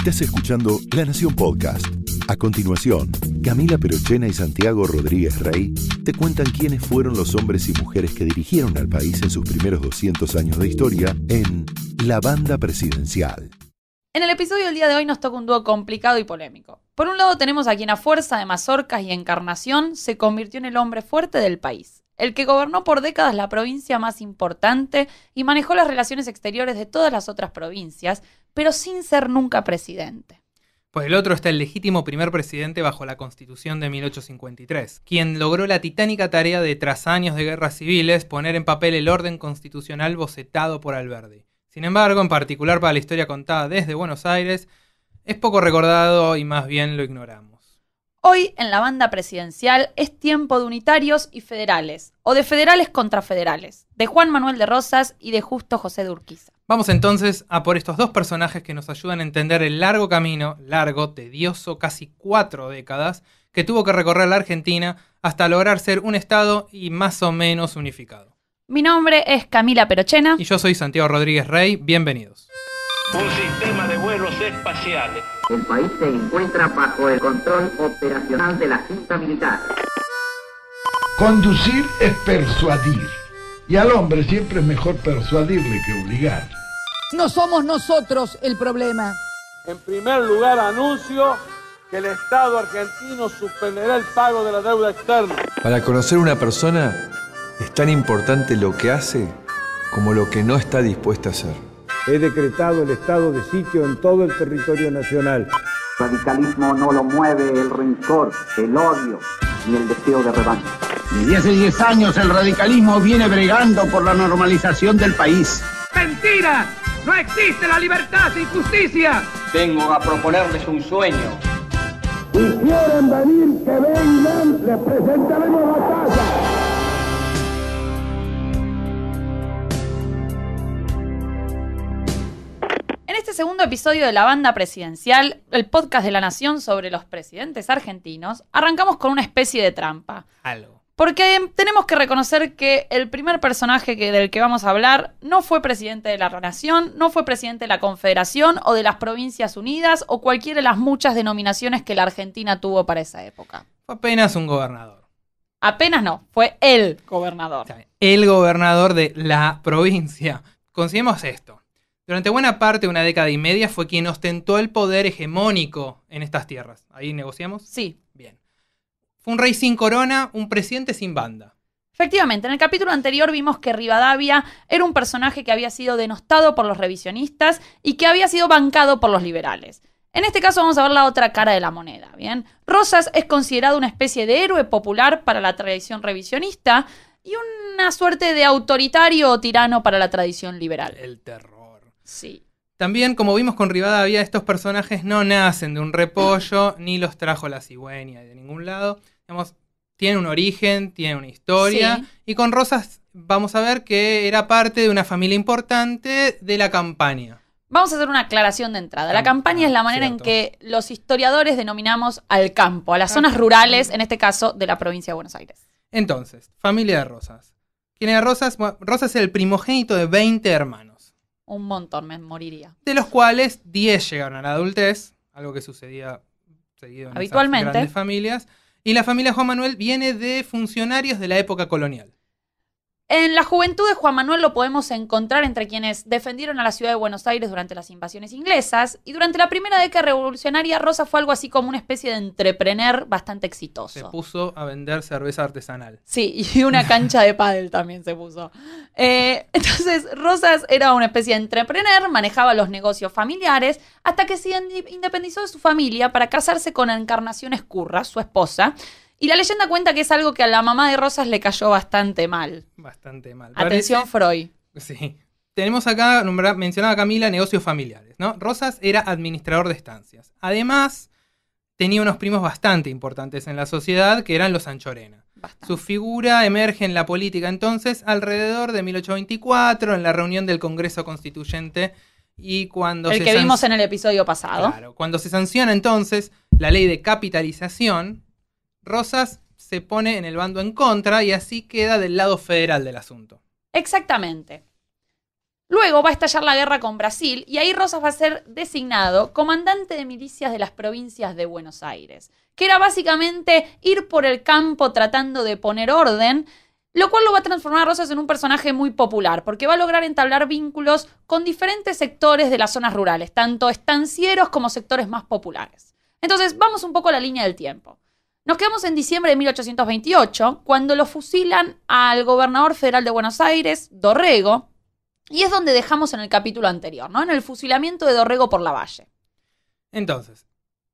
Estás escuchando La Nación Podcast. A continuación, Camila Perochena y Santiago Rodríguez Rey te cuentan quiénes fueron los hombres y mujeres que dirigieron al país en sus primeros 200 años de historia en La Banda Presidencial. En el episodio del día de hoy nos toca un dúo complicado y polémico. Por un lado tenemos a quien a fuerza de mazorcas y encarnación se convirtió en el hombre fuerte del país el que gobernó por décadas la provincia más importante y manejó las relaciones exteriores de todas las otras provincias, pero sin ser nunca presidente. Por pues el otro está el legítimo primer presidente bajo la Constitución de 1853, quien logró la titánica tarea de, tras años de guerras civiles, poner en papel el orden constitucional bocetado por Alberdi. Sin embargo, en particular para la historia contada desde Buenos Aires, es poco recordado y más bien lo ignoramos. Hoy en la banda presidencial es tiempo de unitarios y federales, o de federales contra federales, de Juan Manuel de Rosas y de Justo José de Urquiza. Vamos entonces a por estos dos personajes que nos ayudan a entender el largo camino, largo, tedioso, casi cuatro décadas, que tuvo que recorrer la Argentina hasta lograr ser un Estado y más o menos unificado. Mi nombre es Camila Perochena. Y yo soy Santiago Rodríguez Rey. Bienvenidos. Un sistema de el país se encuentra bajo el control operacional de la Junta Militar. Conducir es persuadir. Y al hombre siempre es mejor persuadirle que obligar. No somos nosotros el problema. En primer lugar, anuncio que el Estado argentino suspenderá el pago de la deuda externa. Para conocer una persona es tan importante lo que hace como lo que no está dispuesta a hacer. He decretado el estado de sitio en todo el territorio nacional. El radicalismo no lo mueve el rencor, el odio ni el deseo de revancha. Desde hace 10 años el radicalismo viene bregando por la normalización del país. ¡Mentira! ¡No existe la libertad sin justicia! Vengo a proponerles un sueño. Si quieren venir, que vengan, les presentaremos casa. segundo episodio de La Banda Presidencial, el podcast de la Nación sobre los presidentes argentinos, arrancamos con una especie de trampa. Algo. Porque em, tenemos que reconocer que el primer personaje del que vamos a hablar no fue presidente de la Nación, no fue presidente de la Confederación o de las Provincias Unidas o cualquiera de las muchas denominaciones que la Argentina tuvo para esa época. Fue apenas un gobernador. Apenas no, fue el gobernador. El gobernador de la provincia. Consideremos esto. Durante buena parte de una década y media fue quien ostentó el poder hegemónico en estas tierras. ¿Ahí negociamos? Sí. Bien. Fue un rey sin corona, un presidente sin banda. Efectivamente, en el capítulo anterior vimos que Rivadavia era un personaje que había sido denostado por los revisionistas y que había sido bancado por los liberales. En este caso vamos a ver la otra cara de la moneda, ¿bien? Rosas es considerado una especie de héroe popular para la tradición revisionista y una suerte de autoritario o tirano para la tradición liberal. El terror. Sí. También, como vimos con Rivadavia, estos personajes no nacen de un repollo, ni los trajo la cigüeña de ningún lado. Digamos, tiene un origen, tiene una historia. Y con Rosas vamos a ver que era parte de una familia importante de la campaña. Vamos a hacer una aclaración de entrada. La campaña es la manera en que los historiadores denominamos al campo, a las zonas rurales, en este caso de la provincia de Buenos Aires. Entonces, familia de Rosas. ¿Quién era Rosas? Rosas era el primogénito de 20 hermanos un montón, me moriría. De los cuales 10 llegaron a la adultez, algo que sucedía seguido en grandes familias. Y la familia Juan Manuel viene de funcionarios de la época colonial. En la juventud de Juan Manuel lo podemos encontrar entre quienes defendieron a la ciudad de Buenos Aires durante las invasiones inglesas y durante la primera década revolucionaria Rosa fue algo así como una especie de entreprener bastante exitoso. Se puso a vender cerveza artesanal. Sí, y una cancha de pádel también se puso. Eh, entonces Rosas era una especie de entreprener, manejaba los negocios familiares hasta que se independizó de su familia para casarse con Encarnación Escurra, su esposa, y la leyenda cuenta que es algo que a la mamá de Rosas le cayó bastante mal. Bastante mal. Atención, Freud. Sí. Tenemos acá, mencionaba Camila, negocios familiares, ¿no? Rosas era administrador de estancias. Además, tenía unos primos bastante importantes en la sociedad, que eran los Anchorena. Su figura emerge en la política entonces alrededor de 1824, en la reunión del Congreso Constituyente y cuando... El que vimos en el episodio pasado. Claro, cuando se sanciona entonces la ley de capitalización, Rosas se pone en el bando en contra y así queda del lado federal del asunto. Exactamente. Luego va a estallar la guerra con Brasil y ahí Rosas va a ser designado comandante de milicias de las provincias de Buenos Aires, que era básicamente ir por el campo tratando de poner orden, lo cual lo va a transformar a Rosas en un personaje muy popular, porque va a lograr entablar vínculos con diferentes sectores de las zonas rurales, tanto estancieros como sectores más populares. Entonces, vamos un poco a la línea del tiempo. Nos quedamos en diciembre de 1828, cuando lo fusilan al gobernador federal de Buenos Aires, Dorrego, y es donde dejamos en el capítulo anterior, ¿no? En el fusilamiento de Dorrego por Lavalle. Entonces,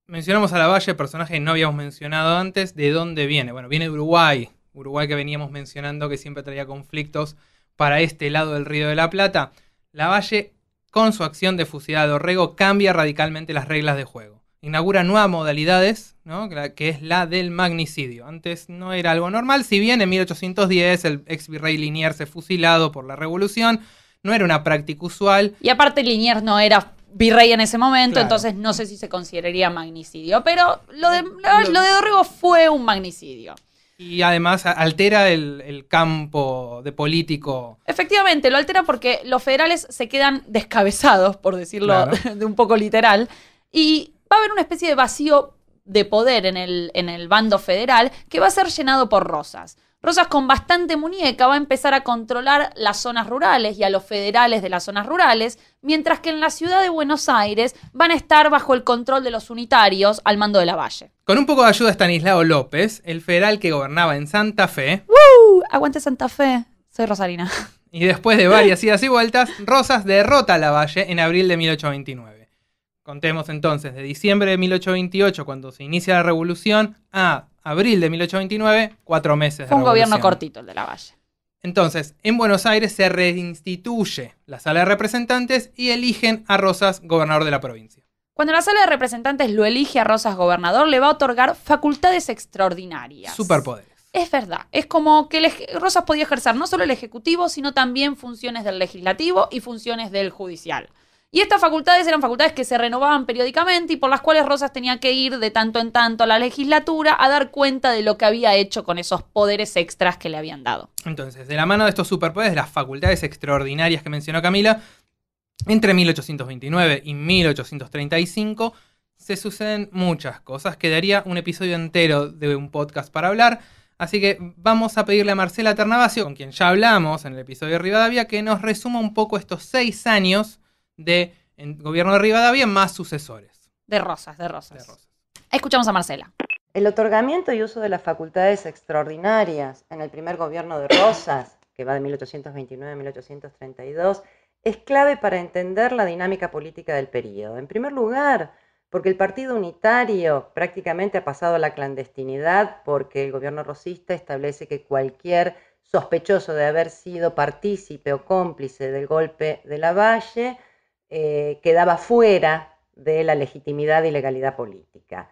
mencionamos a Lavalle, personaje que no habíamos mencionado antes, ¿de dónde viene? Bueno, viene de Uruguay, Uruguay que veníamos mencionando que siempre traía conflictos para este lado del Río de la Plata. Lavalle, con su acción de fusilar a Dorrego, cambia radicalmente las reglas de juego inaugura nuevas modalidades, ¿no? que es la del magnicidio. Antes no era algo normal, si bien en 1810 el ex virrey Liniers fue fusilado por la revolución, no era una práctica usual. Y aparte Liniers no era virrey en ese momento, entonces no sé si se consideraría magnicidio, pero lo de, lo, Dorrego fue un magnicidio. Y además altera el, campo de político. Efectivamente, lo altera porque los federales se quedan descabezados, por decirlo de un poco literal, y va a haber una especie de vacío de poder en el, en el bando federal que va a ser llenado por Rosas. Rosas con bastante muñeca va a empezar a controlar las zonas rurales y a los federales de las zonas rurales, mientras que en la ciudad de Buenos Aires van a estar bajo el control de los unitarios al mando de la Valle. Con un poco de ayuda de Stanislao López, el federal que gobernaba en Santa Fe. ¡Woo! Aguante Santa Fe, soy Rosarina. Y después de varias idas y vueltas, Rosas derrota a Lavalle en abril de 1829. Contemos entonces, de diciembre de 1828, cuando se inicia la revolución, a abril de 1829, cuatro meses. Fue un gobierno cortito el de Valle. Entonces, en Buenos Aires se reinstituye la Sala de Representantes y eligen a Rosas gobernador de la provincia. Cuando la Sala de Representantes lo elige a Rosas gobernador, le va a otorgar facultades extraordinarias. Superpoderes. Es verdad, es como que Rosas podía ejercer no solo el Ejecutivo, sino también funciones del Legislativo y funciones del Judicial. Y estas facultades eran facultades que se renovaban periódicamente y por las cuales Rosas tenía que ir de tanto en tanto a la legislatura a dar cuenta de lo que había hecho con esos poderes extras que le habían dado. Entonces, de la mano de estos superpoderes, las facultades extraordinarias que mencionó Camila, entre 1829 y 1835 se suceden muchas cosas. Quedaría un episodio entero de un podcast para hablar. Así que vamos a pedirle a Marcela Ternavasio, con quien ya hablamos en el episodio de Rivadavia, que nos resuma un poco estos seis años de el gobierno de Rivadavia más sucesores. De Rosas, de Rosas. De Rosas. Escuchamos a Marcela. El otorgamiento y uso de las facultades extraordinarias en el primer gobierno de Rosas, que va de 1829 a 1832, es clave para entender la dinámica política del periodo. En primer lugar, porque el Partido Unitario prácticamente ha pasado a la clandestinidad porque el gobierno rosista establece que cualquier sospechoso de haber sido partícipe o cómplice del golpe de la Valle eh, quedaba fuera de la legitimidad y legalidad política.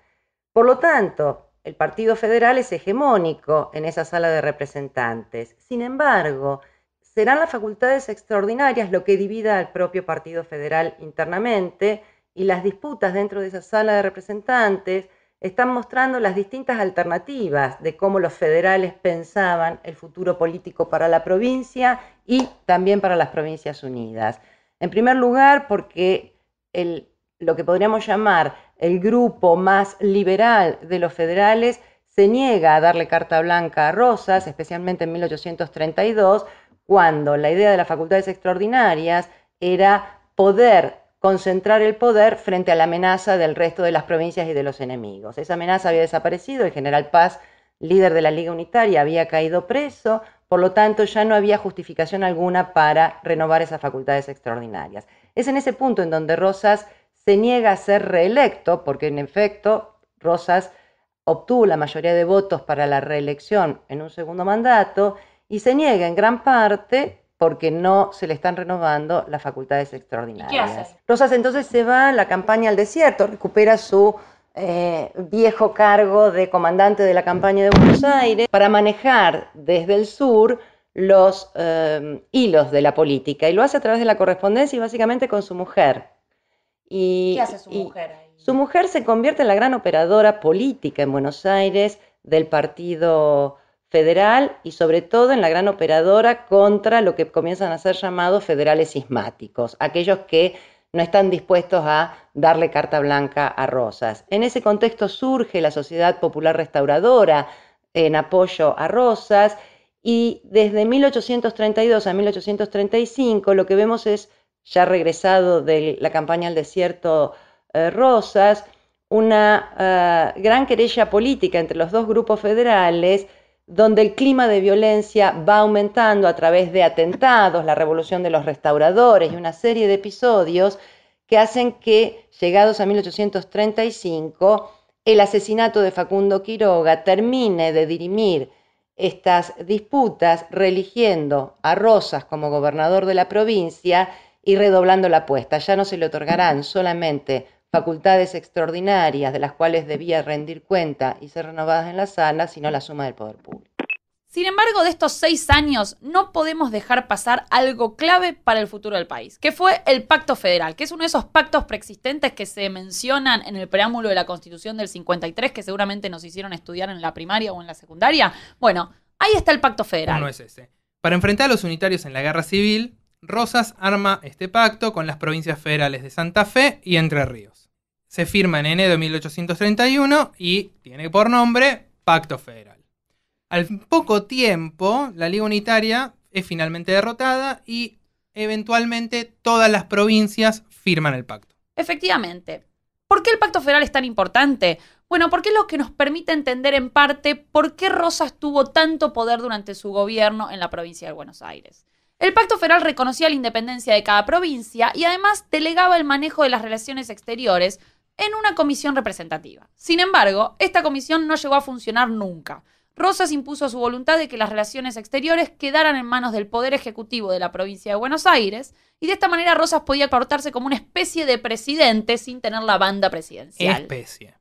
Por lo tanto, el Partido Federal es hegemónico en esa sala de representantes. Sin embargo, serán las facultades extraordinarias lo que divida al propio Partido Federal internamente y las disputas dentro de esa sala de representantes están mostrando las distintas alternativas de cómo los federales pensaban el futuro político para la provincia y también para las provincias unidas. En primer lugar, porque lo que podríamos llamar el grupo más liberal de los federales se niega a darle carta blanca a Rosas, especialmente en 1832, cuando la idea de las facultades extraordinarias era poder concentrar el poder frente a la amenaza del resto de las provincias y de los enemigos. Esa amenaza había desaparecido, el general Paz, líder de la Liga Unitaria, había caído preso, por lo tanto, ya no había justificación alguna para renovar esas facultades extraordinarias. Es en ese punto en donde Rosas se niega a ser reelecto, porque en efecto Rosas obtuvo la mayoría de votos para la reelección en un segundo mandato y se niega en gran parte porque no se le están renovando las facultades extraordinarias. qué Rosas entonces se va a la campaña al desierto, recupera su eh, viejo cargo de comandante de la campaña de Buenos Aires para manejar desde el sur los eh, hilos de la política y lo hace a través de la correspondencia y básicamente con su mujer. Y, ¿Qué hace su mujer? Su mujer se convierte en la gran operadora política en Buenos Aires del Partido Federal y sobre todo en la gran operadora contra lo que comienzan a ser llamados federales sismáticos, aquellos que no están dispuestos a darle carta blanca a Rosas. En ese contexto surge la Sociedad Popular Restauradora en apoyo a Rosas y desde 1832 a 1835 lo que vemos es, ya regresado de la campaña al desierto eh, Rosas, una eh, gran querella política entre los dos grupos federales donde el clima de violencia va aumentando a través de atentados, la revolución de los restauradores y una serie de episodios que hacen que, llegados a 1835, el asesinato de Facundo Quiroga termine de dirimir estas disputas, religiendo a Rosas como gobernador de la provincia y redoblando la apuesta. Ya no se le otorgarán solamente facultades extraordinarias de las cuales debía rendir cuenta y ser renovadas en la sala, sino la suma del poder público. Sin embargo, de estos seis años no podemos dejar pasar algo clave para el futuro del país, que fue el Pacto Federal, que es uno de esos pactos preexistentes que se mencionan en el preámbulo de la Constitución del 53, que seguramente nos hicieron estudiar en la primaria o en la secundaria. Bueno, ahí está el Pacto Federal. No es ese. Para enfrentar a los unitarios en la guerra civil, Rosas arma este pacto con las provincias federales de Santa Fe y Entre Ríos se firma en enero de 1831 y tiene por nombre Pacto Federal. Al poco tiempo, la Liga Unitaria es finalmente derrotada y eventualmente todas las provincias firman el pacto. Efectivamente. ¿Por qué el pacto federal es tan importante? Bueno, porque es lo que nos permite entender en parte por qué Rosas tuvo tanto poder durante su gobierno en la provincia de Buenos Aires. El Pacto Federal reconocía la independencia de cada provincia y además delegaba el manejo de las relaciones exteriores, en una comisión representativa. Sin embargo, esta comisión no llegó a funcionar nunca. Rosas impuso su voluntad de que las relaciones exteriores quedaran en manos del Poder Ejecutivo de la provincia de Buenos Aires, y de esta manera Rosas podía portarse como una especie de presidente sin tener la banda presidencial. Especie.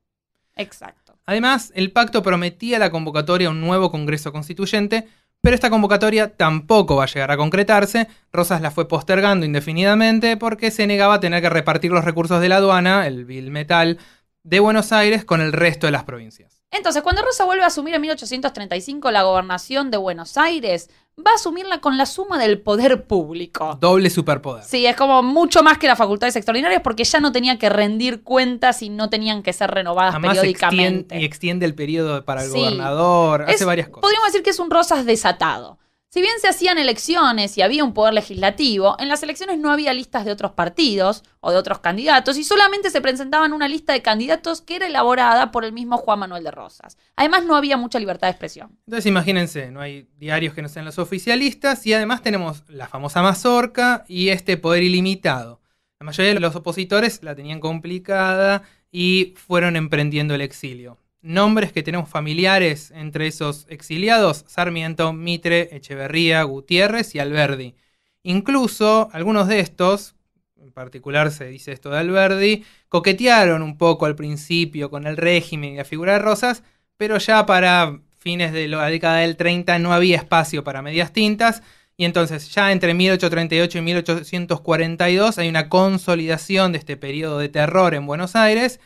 Exacto. Además, el pacto prometía la convocatoria a un nuevo Congreso Constituyente, pero esta convocatoria tampoco va a llegar a concretarse. Rosas la fue postergando indefinidamente porque se negaba a tener que repartir los recursos de la aduana, el Bill Metal, de Buenos Aires con el resto de las provincias. Entonces, cuando Rosa vuelve a asumir en 1835 la gobernación de Buenos Aires, va a asumirla con la suma del poder público. Doble superpoder. Sí, es como mucho más que las facultades extraordinarias porque ya no tenía que rendir cuentas y no tenían que ser renovadas periódicamente. Extiende, y extiende el periodo para el gobernador, hace varias cosas. Podríamos decir que es un Rosas desatado. Si bien se hacían elecciones y había un poder legislativo, en las elecciones no había listas de otros partidos o de otros candidatos y solamente se presentaban una lista de candidatos que era elaborada por el mismo Juan Manuel de Rosas. Además no había mucha libertad de expresión. Entonces imagínense, no hay diarios que no sean los oficialistas y además tenemos la famosa mazorca y este poder ilimitado. La mayoría de los opositores la tenían complicada y fueron emprendiendo el exilio nombres que tenemos familiares entre esos exiliados, Sarmiento, Mitre, Echeverría, Gutiérrez y Alberdi. Incluso algunos de estos, en particular se dice esto de Alberdi, coquetearon un poco al principio con el régimen y la figura de Rosas, pero ya para fines de la década del 30 no había espacio para medias tintas. Y entonces ya entre 1838 y 1842 hay una consolidación de este periodo de terror en Buenos Aires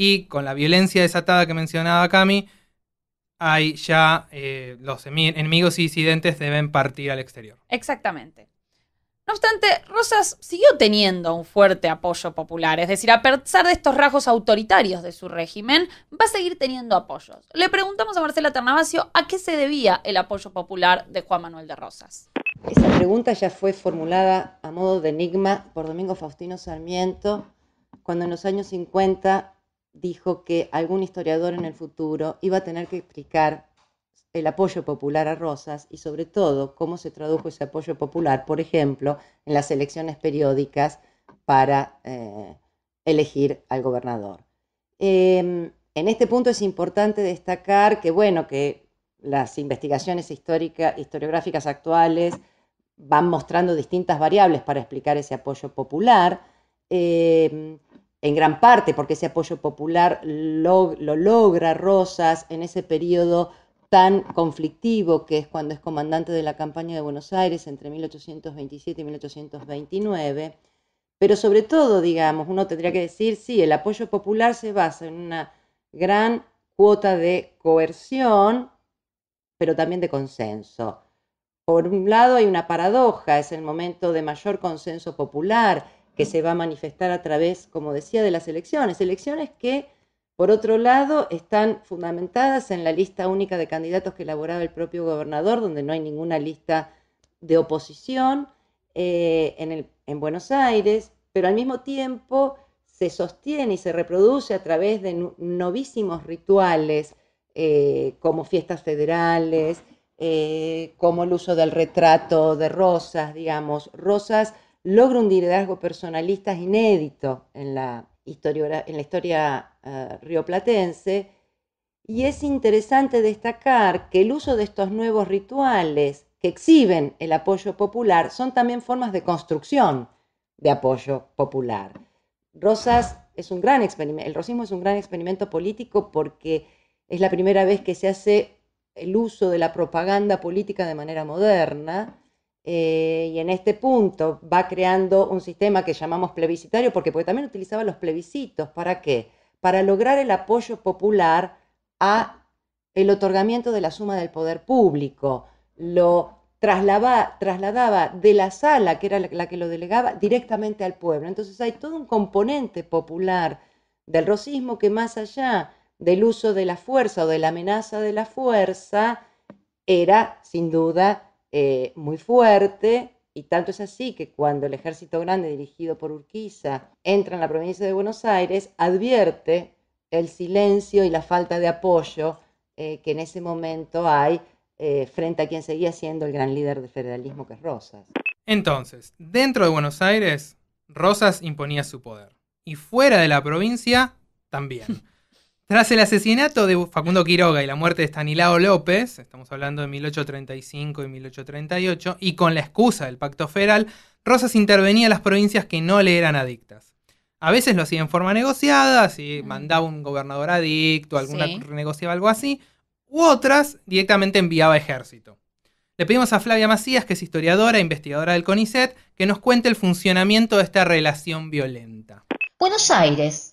y con la violencia desatada que mencionaba Cami, hay ya eh, los enemigos y disidentes deben partir al exterior. Exactamente. No obstante, Rosas siguió teniendo un fuerte apoyo popular, es decir, a pesar de estos rasgos autoritarios de su régimen, va a seguir teniendo apoyos. Le preguntamos a Marcela Ternavasio a qué se debía el apoyo popular de Juan Manuel de Rosas. Esa pregunta ya fue formulada a modo de enigma por Domingo Faustino Sarmiento cuando en los años 50 dijo que algún historiador en el futuro iba a tener que explicar el apoyo popular a Rosas y sobre todo cómo se tradujo ese apoyo popular, por ejemplo, en las elecciones periódicas para eh, elegir al gobernador. Em, en este punto es importante destacar que, bueno, que las investigaciones históricas, historiográficas actuales van mostrando distintas variables para explicar ese apoyo popular. Em, en gran parte porque ese apoyo popular lo, logra Rosas en ese periodo tan conflictivo que es cuando es comandante de la campaña de Buenos Aires entre 1827 y 1829, pero sobre todo, digamos, uno tendría que decir, sí, el apoyo popular se basa en una gran cuota de coerción, pero también de consenso. Por un lado hay una paradoja, es el momento de mayor consenso popular, que se va a manifestar a través, como decía, de las elecciones. Elecciones que, por otro lado, están fundamentadas en la lista única de candidatos que elaboraba el propio gobernador, donde no hay ninguna lista de oposición eh, en, Buenos Aires, pero al mismo tiempo se sostiene y se reproduce a través de novísimos rituales, eh, como fiestas federales, eh, como el uso del retrato de rosas, digamos, rosas logra un liderazgo personalista inédito en la, historia, en la historia eh, rioplatense. Y es interesante destacar que el uso de estos nuevos rituales que exhiben el apoyo popular son también formas de construcción de apoyo popular. Rosas es un gran el rosismo es un gran experimento político porque es la primera vez que se hace el uso de la propaganda política de manera moderna eh, y en este punto va creando un sistema que llamamos plebiscitario, porque, también utilizaba los plebiscitos. ¿Para qué? Para lograr el apoyo popular a el otorgamiento de la suma del poder público. Lo Trasladaba, trasladaba, de la sala, que era la, que lo delegaba, directamente al pueblo. Entonces hay todo un componente popular del rosismo que más allá del uso de la fuerza o de la amenaza de la fuerza, era sin duda eh, muy fuerte, y tanto es así que cuando el ejército grande dirigido por Urquiza entra en la provincia de Buenos Aires, advierte el silencio y la falta de apoyo eh, que en ese momento hay eh, frente a quien seguía siendo el gran líder del federalismo, que es Rosas. Entonces, dentro de Buenos Aires, Rosas imponía su poder. Y fuera de la provincia, también. Tras el asesinato de Facundo Quiroga y la muerte de Estanilao López, estamos hablando de 1835 y 1838, y con la excusa del pacto federal, Rosas intervenía en las provincias que no le eran adictas. A veces lo hacía en forma negociada, si mandaba un gobernador adicto, alguna negociaba algo así, u otras directamente enviaba ejército. Le pedimos a Flavia Macías, que es historiadora e investigadora del CONICET, que nos cuente el funcionamiento de esta relación violenta. Buenos Aires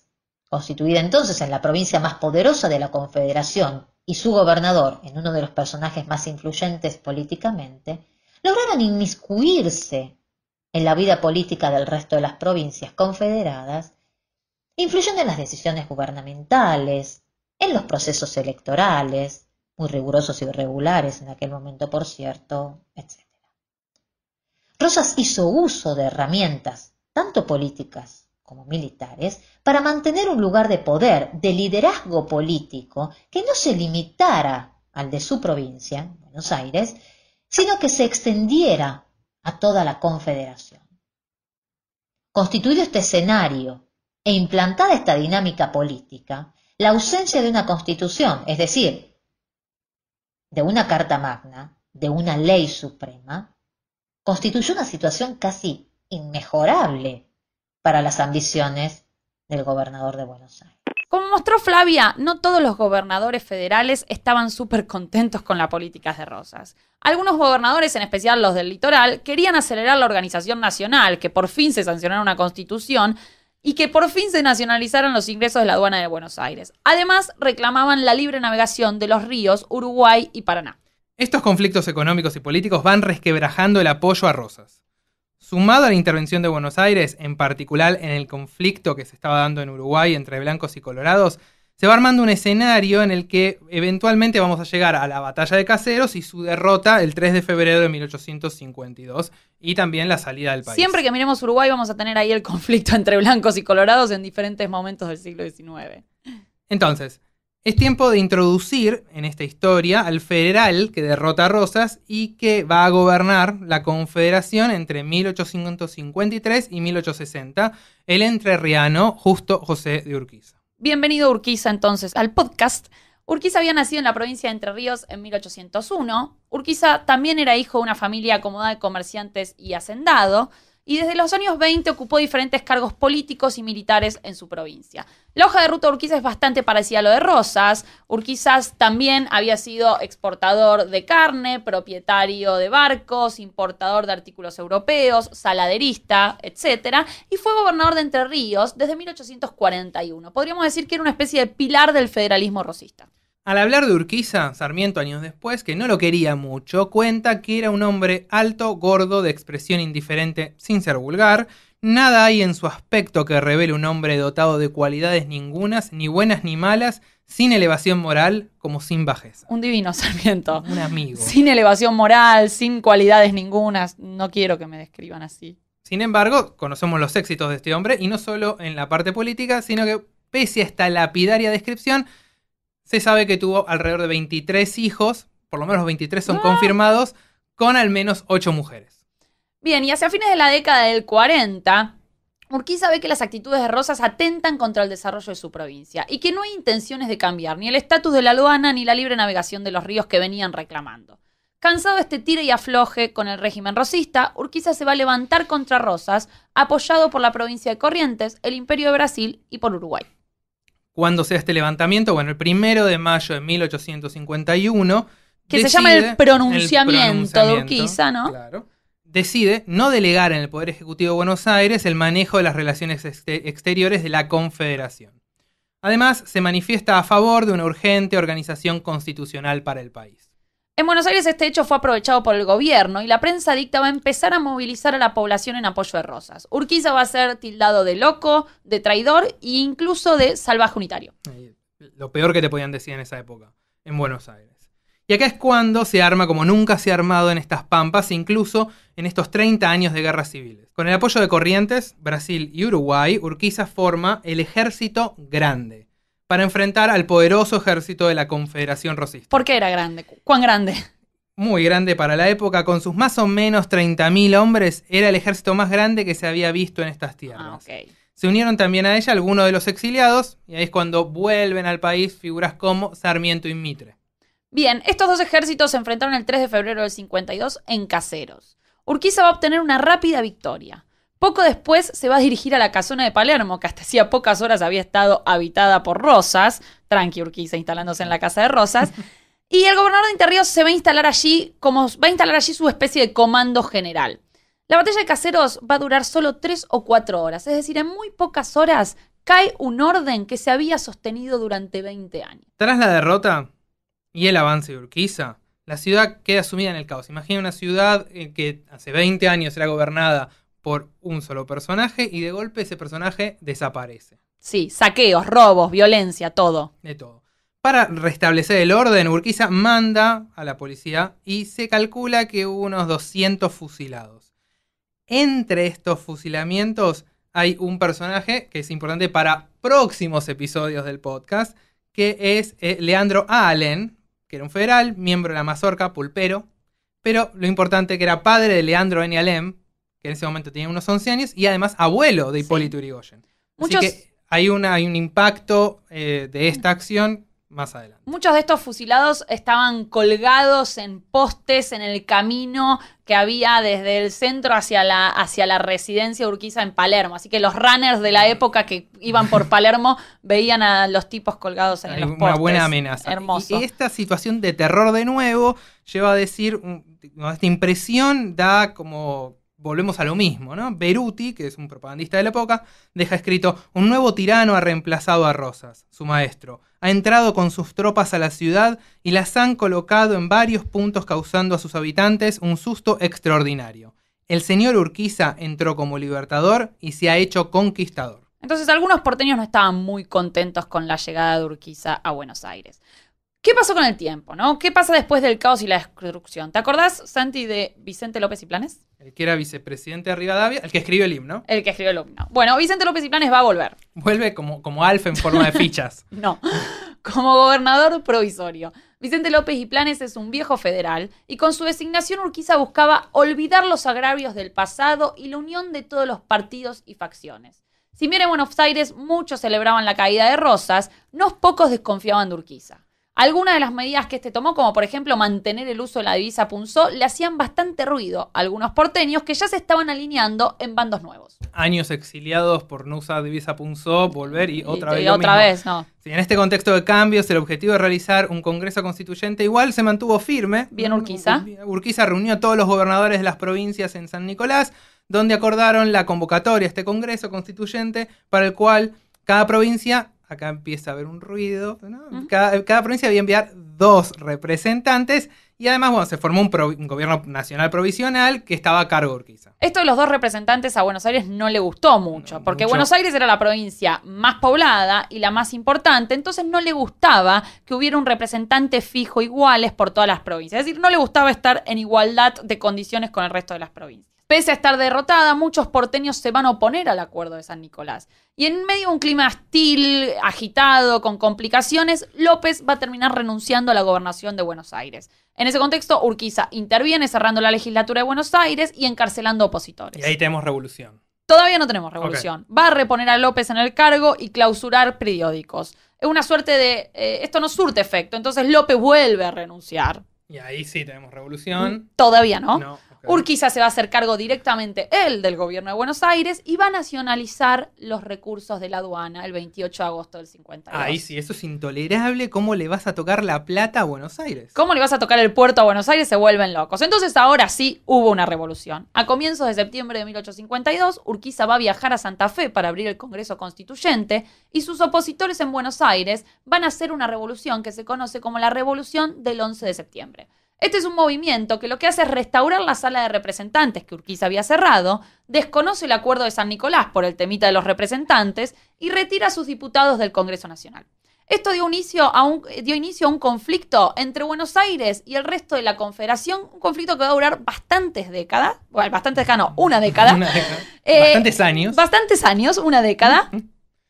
constituida entonces en la provincia más poderosa de la Confederación y su gobernador en uno de los personajes más influyentes políticamente, lograron inmiscuirse en la vida política del resto de las provincias confederadas, influyendo en las decisiones gubernamentales, en los procesos electorales, muy rigurosos y irregulares en aquel momento, por cierto, etc. Rosas hizo uso de herramientas, tanto políticas como militares, para mantener un lugar de poder, de liderazgo político, que no se limitara al de su provincia, Buenos Aires, sino que se extendiera a toda la Confederación. Constituido este escenario e implantada esta dinámica política, la ausencia de una constitución, es decir, de una Carta Magna, de una ley suprema, constituyó una situación casi inmejorable para las ambiciones del gobernador de Buenos Aires. Como mostró Flavia, no todos los gobernadores federales estaban súper contentos con las políticas de Rosas. Algunos gobernadores, en especial los del litoral, querían acelerar la organización nacional, que por fin se sancionara una constitución y que por fin se nacionalizaron los ingresos de la aduana de Buenos Aires. Además, reclamaban la libre navegación de los ríos Uruguay y Paraná. Estos conflictos económicos y políticos van resquebrajando el apoyo a Rosas sumado a la intervención de Buenos Aires, en particular en el conflicto que se estaba dando en Uruguay entre blancos y colorados, se va armando un escenario en el que eventualmente vamos a llegar a la batalla de Caseros y su derrota el 3 de febrero de 1852 y también la salida del país. Siempre que miremos Uruguay vamos a tener ahí el conflicto entre blancos y colorados en diferentes momentos del siglo XIX. Entonces, es tiempo de introducir en esta historia al federal que derrota a Rosas y que va a gobernar la Confederación entre 1853 y 1860, el entrerriano justo José de Urquiza. Bienvenido Urquiza entonces al podcast. Urquiza había nacido en la provincia de Entre Ríos en 1801. Urquiza también era hijo de una familia acomodada de comerciantes y hacendado y desde los años 20 ocupó diferentes cargos políticos y militares en su provincia. La hoja de ruta de Urquiza es bastante parecida a lo de Rosas. Urquizas también había sido exportador de carne, propietario de barcos, importador de artículos europeos, saladerista, etcétera, Y fue gobernador de Entre Ríos desde 1841. Podríamos decir que era una especie de pilar del federalismo rosista. Al hablar de Urquiza, Sarmiento años después, que no lo quería mucho, cuenta que era un hombre alto, gordo, de expresión indiferente, sin ser vulgar. Nada hay en su aspecto que revele un hombre dotado de cualidades ningunas, ni buenas ni malas, sin elevación moral como sin bajeza. Un divino Sarmiento. Un amigo. Sin elevación moral, sin cualidades ningunas. No quiero que me describan así. Sin embargo, conocemos los éxitos de este hombre, y no solo en la parte política, sino que pese a esta lapidaria descripción, se sabe que tuvo alrededor de 23 hijos, por lo menos 23 son ah. confirmados, con al menos 8 mujeres. Bien, y hacia fines de la década del 40, Urquiza ve que las actitudes de Rosas atentan contra el desarrollo de su provincia y que no hay intenciones de cambiar ni el estatus de la aduana ni la libre navegación de los ríos que venían reclamando. Cansado de este tire y afloje con el régimen rosista, Urquiza se va a levantar contra Rosas, apoyado por la provincia de Corrientes, el Imperio de Brasil y por Uruguay cuando sea este levantamiento, bueno, el primero de mayo de 1851. Que se llama el pronunciamiento, ¿no? Decide no delegar en el Poder Ejecutivo de Buenos Aires el manejo de las relaciones exteriores de la Confederación. Además, se manifiesta a favor de una urgente organización constitucional para el país. En Buenos Aires este hecho fue aprovechado por el gobierno y la prensa dicta va a empezar a movilizar a la población en apoyo de Rosas. Urquiza va a ser tildado de loco, de traidor e incluso de salvaje unitario. Lo peor que te podían decir en esa época, en Buenos Aires. Y acá es cuando se arma como nunca se ha armado en estas pampas, incluso en estos 30 años de guerras civiles. Con el apoyo de Corrientes, Brasil y Uruguay, Urquiza forma el Ejército Grande para enfrentar al poderoso ejército de la Confederación Rosista. ¿Por qué era grande? ¿Cuán grande? Muy grande para la época, con sus más o menos 30.000 hombres, era el ejército más grande que se había visto en estas tierras. Ah, se unieron también a ella algunos de los exiliados, y ahí es cuando vuelven al país figuras como Sarmiento y Mitre. Bien, estos dos ejércitos se enfrentaron el 3 de febrero del 52 en Caseros. Urquiza va a obtener una rápida victoria. Poco después se va a dirigir a la casona de Palermo, que hasta hacía pocas horas había estado habitada por Rosas, tranqui Urquiza instalándose en la casa de Rosas, y el gobernador de Interríos se va a instalar allí, como va a instalar allí su especie de comando general. La batalla de caseros va a durar solo tres o cuatro horas, es decir, en muy pocas horas cae un orden que se había sostenido durante 20 años. Tras la derrota y el avance de Urquiza, la ciudad queda sumida en el caos. Imagina una ciudad eh, que hace 20 años era gobernada por un solo personaje y de golpe ese personaje desaparece. Sí, saqueos, robos, violencia, todo. De todo. Para restablecer el orden, Urquiza manda a la policía y se calcula que hubo unos 200 fusilados. Entre estos fusilamientos hay un personaje que es importante para próximos episodios del podcast, que es eh, Leandro Allen, que era un federal, miembro de la mazorca, pulpero, pero lo importante que era padre de Leandro N. Alem, que en ese momento tenía unos 11 años, y además abuelo de Hipólito Urigoyen. Así que hay, una, hay un impacto eh, de esta acción más adelante. Muchos de estos fusilados estaban colgados en postes en el camino que había desde el centro hacia la, hacia la residencia Urquiza en Palermo. Así que los runners de la mm. época que iban por Palermo veían a los tipos colgados en los una postes. Una buena amenaza. Hermoso. Y esta situación de terror de nuevo lleva a decir, esta impresión da como volvemos a lo mismo, ¿no? Beruti, que es un propagandista de la época, deja escrito, un nuevo tirano ha reemplazado a Rosas, su maestro, ha entrado con sus tropas a la ciudad y las han colocado en varios puntos causando a sus habitantes un susto extraordinario. El señor Urquiza entró como libertador y se ha hecho conquistador. Entonces algunos porteños no estaban muy contentos con la llegada de Urquiza a Buenos Aires. ¿Qué pasó con el tiempo, no? ¿Qué pasa después del caos y la destrucción? ¿Te acordás, Santi, de Vicente López y Planes? El que era vicepresidente de Rivadavia, el que escribió el himno. El que escribió el himno. Bueno, Vicente López y Planes va a volver. Vuelve como, como alfa en forma de fichas. no, como gobernador provisorio. Vicente López y Planes es un viejo federal y con su designación Urquiza buscaba olvidar los agravios del pasado y la unión de todos los partidos y facciones. Si bien en Buenos Aires muchos celebraban la caída de Rosas, no pocos desconfiaban de Urquiza. Algunas de las medidas que este tomó, como por ejemplo mantener el uso de la divisa punzó, le hacían bastante ruido a algunos porteños que ya se estaban alineando en bandos nuevos. Años exiliados por no usar divisa punzó, volver y otra vez. otra vez, no. Sí, en este contexto de cambios, el objetivo de realizar un congreso constituyente igual se mantuvo firme. Bien mm, Urquiza. Urquiza reunió a todos los gobernadores de las provincias en San Nicolás, donde acordaron la convocatoria a este congreso constituyente para el cual cada provincia acá empieza a haber un ruido. cada, provincia debía enviar dos representantes y además, bueno, se formó un, gobierno nacional provisional que estaba a cargo de Urquiza. Esto de los dos representantes a Buenos Aires no le gustó mucho, porque Buenos Aires era la provincia más poblada y la más importante, entonces no le gustaba que hubiera un representante fijo iguales por todas las provincias. Es decir, no le gustaba estar en igualdad de condiciones con el resto de las provincias. Pese a estar derrotada, muchos porteños se van a oponer al acuerdo de San Nicolás. Y en medio de un clima hostil, agitado, con complicaciones, López va a terminar renunciando a la gobernación de Buenos Aires. En ese contexto, Urquiza interviene cerrando la legislatura de Buenos Aires y encarcelando opositores. Y ahí tenemos revolución. Todavía no tenemos revolución. Va a reponer a López en el cargo y clausurar periódicos. Es una suerte de... Eh, esto no surte efecto, entonces López vuelve a renunciar. Y ahí sí tenemos revolución. Mm, todavía no. no. Urquiza se va a hacer cargo directamente él del gobierno de Buenos Aires y va a nacionalizar los recursos de la aduana el 28 de agosto del 52. Ahí sí, eso es intolerable. ¿Cómo le vas a tocar la plata a Buenos Aires? ¿Cómo le vas a tocar el puerto a Buenos Aires? Se vuelven locos. Entonces ahora sí hubo una revolución. A comienzos de septiembre de 1852, Urquiza va a viajar a Santa Fe para abrir el Congreso Constituyente y sus opositores en Buenos Aires van a hacer una revolución que se conoce como la Revolución del 11 de septiembre. Este es un movimiento que lo que hace es restaurar la sala de representantes que Urquiza había cerrado, desconoce el acuerdo de San Nicolás por el temita de los representantes y retira a sus diputados del Congreso Nacional. Esto dio inicio, a un, eh, conflicto entre Buenos Aires y el resto de la Confederación, un conflicto que va a durar bastantes décadas, bueno, bastantes décadas, no, una década. Eh, bastantes años. Bastantes años, una década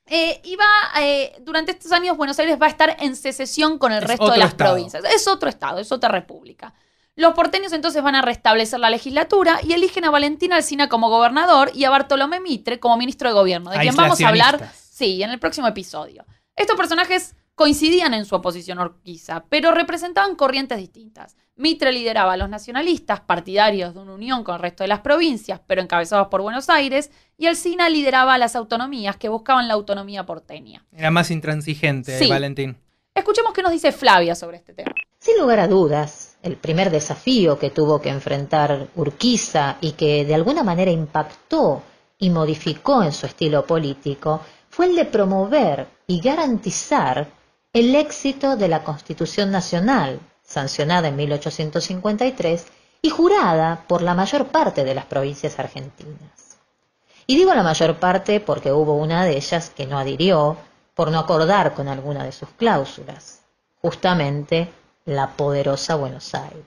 iba, eh, eh, durante estos años Buenos Aires va a estar en secesión con el resto de las provincias. Es otro estado, es otra república. Los porteños entonces van a restablecer la legislatura y eligen a Valentín Alsina como gobernador y a Bartolomé Mitre como ministro de gobierno, de quien vamos a hablar, en el próximo episodio. Estos personajes coincidían en su oposición orquiza, pero representaban corrientes distintas. Mitre lideraba a los nacionalistas, partidarios de una unión con el resto de las provincias, pero encabezados por Buenos Aires, y el SINA lideraba a las autonomías que buscaban la autonomía porteña. Era más intransigente, Valentín. Escuchemos qué nos dice Flavia sobre este tema. Sin lugar a dudas, el primer desafío que tuvo que enfrentar Urquiza y que de alguna manera impactó y modificó en su estilo político fue el de promover y garantizar el éxito de la Constitución Nacional sancionada en 1853 y jurada por la mayor parte de las provincias argentinas. Y digo la mayor parte porque hubo una de ellas que no adhirió por no acordar con alguna de sus cláusulas, justamente la poderosa Buenos Aires.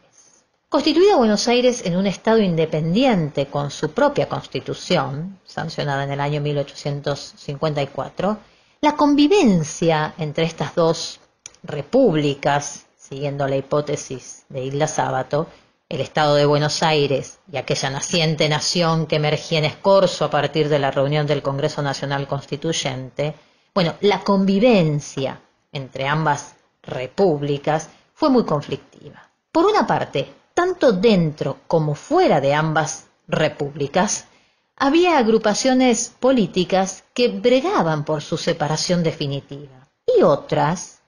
Constituida Buenos Aires en un Estado independiente con su propia constitución, sancionada en el año 1854, la convivencia entre estas dos repúblicas siguiendo la hipótesis de Isla Sábato, el Estado de Buenos Aires y aquella naciente nación que emergía en escorzo a partir de la reunión del Congreso Nacional Constituyente, bueno, la convivencia entre ambas repúblicas fue muy conflictiva. Por una parte, tanto dentro como fuera de ambas repúblicas, había agrupaciones políticas que bregaban por su separación definitiva y otras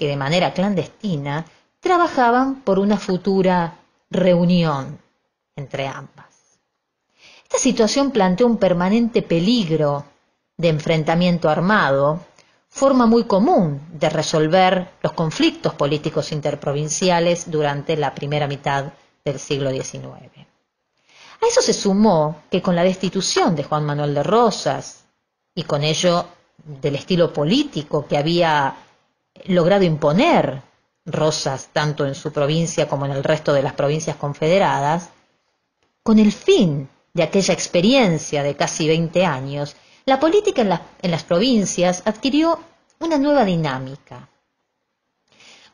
que de manera clandestina trabajaban por una futura reunión entre ambas. Esta situación planteó un permanente peligro de enfrentamiento armado, forma muy común de resolver los conflictos políticos interprovinciales durante la primera mitad del siglo XIX. A eso se sumó que con la destitución de Juan Manuel de Rosas y con ello del estilo político que había logrado imponer Rosas tanto en su provincia como en el resto de las provincias confederadas, con el fin de aquella experiencia de casi 20 años, la política en, las provincias adquirió una nueva dinámica.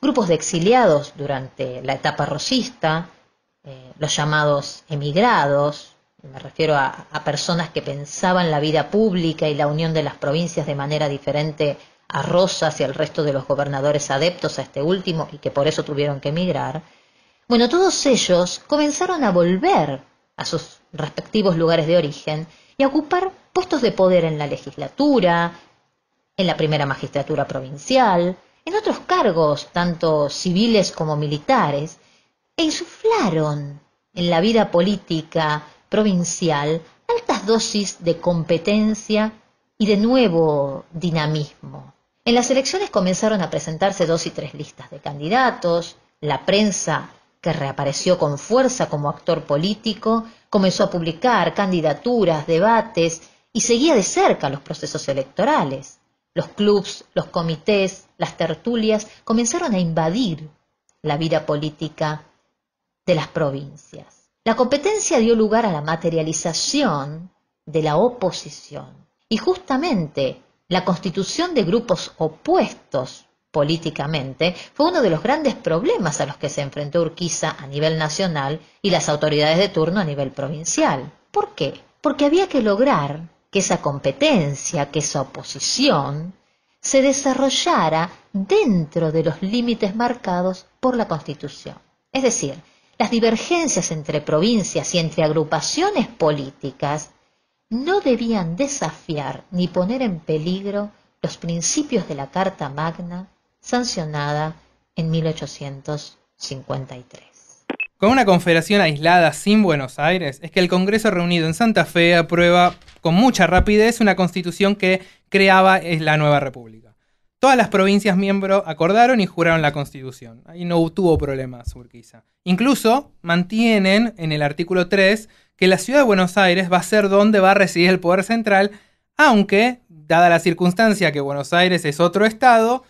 Grupos de exiliados durante la etapa rosista, eh, los llamados emigrados, me refiero a, a personas que pensaban la vida pública y la unión de las provincias de manera diferente a Rosas y al resto de los gobernadores adeptos a este último y que por eso tuvieron que emigrar, bueno, todos ellos comenzaron a volver a sus respectivos lugares de origen y a ocupar puestos de poder en la legislatura, en la primera magistratura provincial, en otros cargos, tanto civiles como militares, e insuflaron en la vida política provincial altas dosis de competencia y de nuevo dinamismo. En las elecciones comenzaron a presentarse dos y tres listas de candidatos, la prensa, que reapareció con fuerza como actor político, comenzó a publicar candidaturas, debates y seguía de cerca los procesos electorales. Los clubs, los comités, las tertulias comenzaron a invadir la vida política de las provincias. La competencia dio lugar a la materialización de la oposición. Y justamente la constitución de grupos opuestos políticamente fue uno de los grandes problemas a los que se enfrentó Urquiza a nivel nacional y las autoridades de turno a nivel provincial. ¿Por qué? Porque había que lograr que esa competencia, que esa oposición, se desarrollara dentro de los límites marcados por la Constitución. Es decir, las divergencias entre provincias y entre agrupaciones políticas no debían desafiar ni poner en peligro los principios de la Carta Magna sancionada en 1853. Con una confederación aislada sin Buenos Aires, es que el Congreso reunido en Santa Fe aprueba con mucha rapidez una constitución que creaba la nueva república. Todas las provincias miembros acordaron y juraron la constitución. Ahí no tuvo problemas Urquiza. Incluso mantienen en el artículo 3 que la ciudad de Buenos Aires va a ser donde va a residir el poder central, aunque, dada la circunstancia que Buenos Aires es otro estado,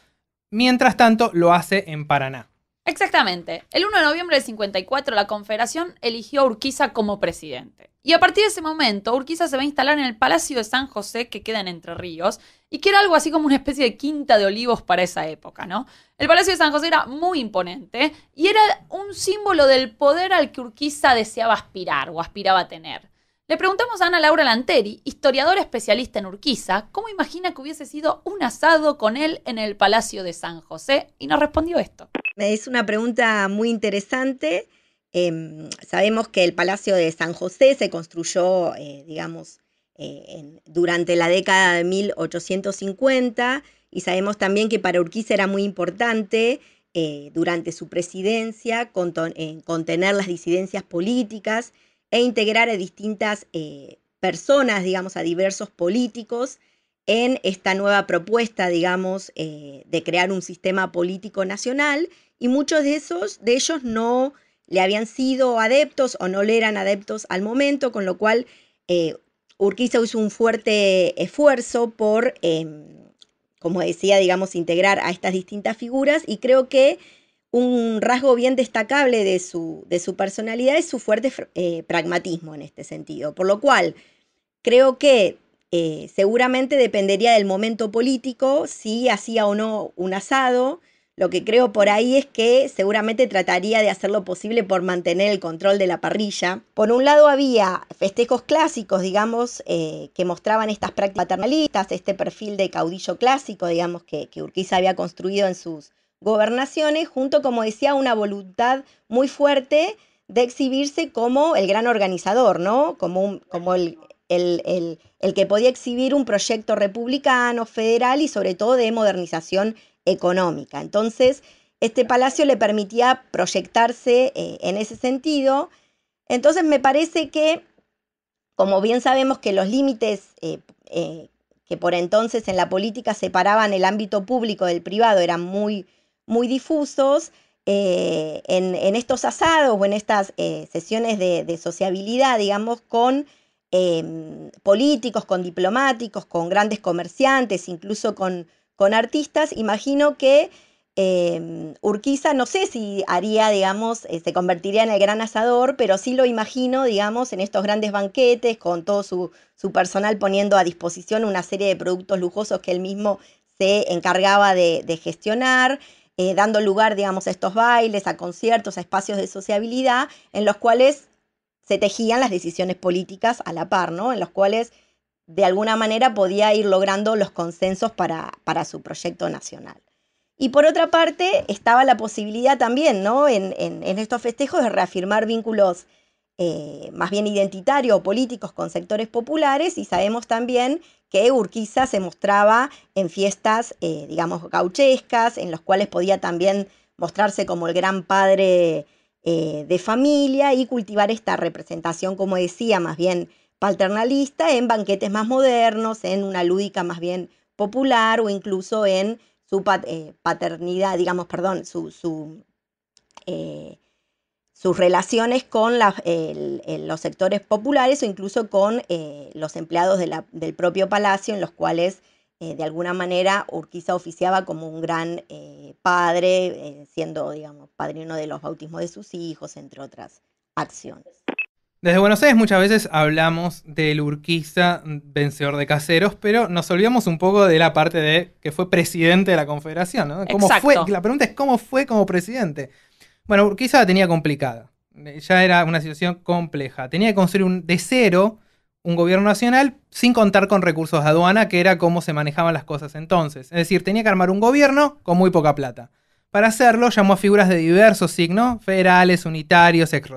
mientras tanto lo hace en Paraná. Exactamente. El 1 de noviembre del 54 la Confederación eligió a Urquiza como presidente. Y a partir de ese momento, Urquiza se va a instalar en el Palacio de San José, que queda en Entre Ríos, y que era algo así como una especie de quinta de olivos para esa época, ¿no? El Palacio de San José era muy imponente y era un símbolo del poder al que Urquiza deseaba aspirar o aspiraba a tener. Le preguntamos a Ana Laura Lanteri, historiadora especialista en Urquiza, cómo imagina que hubiese sido un asado con él en el Palacio de San José, y nos respondió esto. Es una pregunta muy interesante Em, sabemos que el Palacio de San José se construyó, eh, digamos, eh, durante la década de 1850 y sabemos también que para Urquiza era muy importante eh, durante su presidencia contener las disidencias políticas e integrar a distintas personas, digamos, a diversos políticos en esta nueva propuesta, digamos, de crear un sistema político nacional y muchos de esos, de ellos no le habían sido adeptos o no le eran adeptos al momento, con lo cual eh, Urquiza hizo un fuerte esfuerzo por, em, como decía, digamos, integrar a estas distintas figuras y creo que un rasgo bien destacable de su, de su personalidad es su fuerte eh, pragmatismo en este sentido, por lo cual creo que eh, seguramente dependería del momento político si hacía o no un asado, lo que creo por ahí es que seguramente trataría de hacer lo posible por mantener el control de la parrilla. Por un lado había festejos clásicos, digamos, eh, que mostraban estas prácticas paternalistas, este perfil de caudillo clásico, digamos, que, Urquiza había construido en sus gobernaciones, junto, como decía, una voluntad muy fuerte de exhibirse como el gran organizador, ¿no? Como, el, el, el, que podía exhibir un proyecto republicano, federal y sobre todo de modernización económica. Entonces, este palacio le permitía proyectarse eh, en ese sentido. Entonces, me parece que, como bien sabemos que los límites eh, eh, que por entonces en la política separaban el ámbito público del privado eran muy, muy difusos, en, estos asados o en estas sesiones de, sociabilidad, digamos, con políticos, con diplomáticos, con grandes comerciantes, incluso con con artistas, imagino que em, Urquiza, no sé si haría, digamos, eh, se convertiría en el gran asador, pero sí lo imagino, digamos, en estos grandes banquetes, con todo su, personal poniendo a disposición una serie de productos lujosos que él mismo se encargaba de, gestionar. Eh, dando lugar, digamos, a estos bailes, a conciertos, a espacios de sociabilidad, en los cuales se tejían las decisiones políticas a la par, ¿no? En los cuales de alguna manera podía ir logrando los consensos para, para su proyecto nacional. Y por otra parte, estaba la posibilidad también, ¿no? En, estos festejos de reafirmar vínculos eh, más bien identitarios o políticos con sectores populares, y sabemos también que Urquiza se mostraba en fiestas, eh, digamos, gauchescas, en los cuales podía también mostrarse como el gran padre eh, de familia y cultivar esta representación, como decía, más bien paternalista en banquetes más modernos, en una lúdica más bien popular o incluso en su eh, paternidad, digamos, perdón, su, eh, sus relaciones con los sectores populares o incluso con eh, los empleados del propio palacio, en los cuales de alguna manera Urquiza oficiaba como un gran padre, siendo, digamos, padrino de los bautismos de sus hijos, entre otras acciones. Desde Buenos Aires muchas veces hablamos del Urquiza vencedor de caseros, pero nos olvidamos un poco de la parte de que fue presidente de la Confederación, fue? La pregunta es cómo fue como presidente. Bueno, Urquiza la tenía complicada. Ya era una situación compleja. Tenía que construir de cero un gobierno nacional sin contar con recursos de aduana, que era cómo se manejaban las cosas entonces. Es decir, tenía que armar un gobierno con muy poca plata. Para hacerlo, llamó a figuras de diversos signos, federales, unitarios, ex